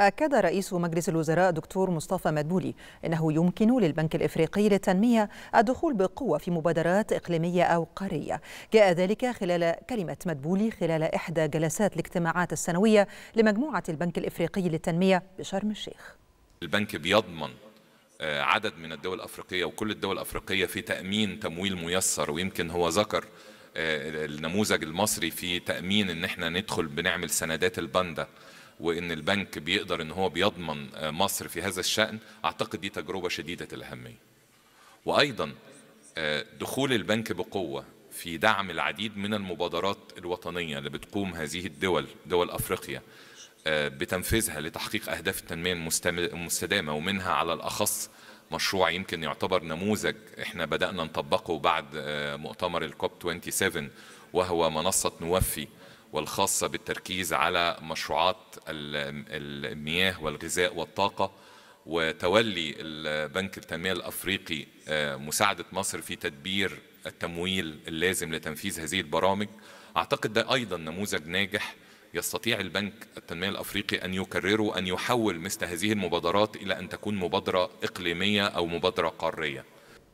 أكد رئيس مجلس الوزراء دكتور مصطفى مدبولي أنه يمكن للبنك الإفريقي للتنمية الدخول بقوة في مبادرات إقليمية أو قارية جاء ذلك خلال كلمة مدبولي خلال إحدى جلسات الاجتماعات السنوية لمجموعة البنك الإفريقي للتنمية بشرم الشيخ البنك بيضمن آه، عدد من الدول الأفريقية وكل الدول الأفريقية في تأمين تمويل ميسر ويمكن هو ذكر آه، النموذج المصري في تأمين إن إحنا ندخل بنعمل سندات الباندا وان البنك بيقدر ان هو بيضمن آه، مصر في هذا الشان اعتقد دي تجربه شديده الاهميه وايضا آه، دخول البنك بقوه في دعم العديد من المبادرات الوطنيه اللي بتقوم هذه الدول دول افريقيا آه، بتنفيذها لتحقيق اهداف التنميه المستدامه ومنها على الاخص مشروع يمكن يعتبر نموذج احنا بدانا نطبقه بعد مؤتمر الكوب 27 وهو منصه نوفي والخاصه بالتركيز على مشروعات المياه والغذاء والطاقه وتولي البنك التنميه الافريقي آه، مساعده مصر في تدبير التمويل اللازم لتنفيذ هذه البرامج اعتقد ده ايضا نموذج ناجح يستطيع البنك التنمية الأفريقي أن يكرره أن يحول مثل هذه المبادرات إلى أن تكون مبادرة إقليمية أو مبادرة قارية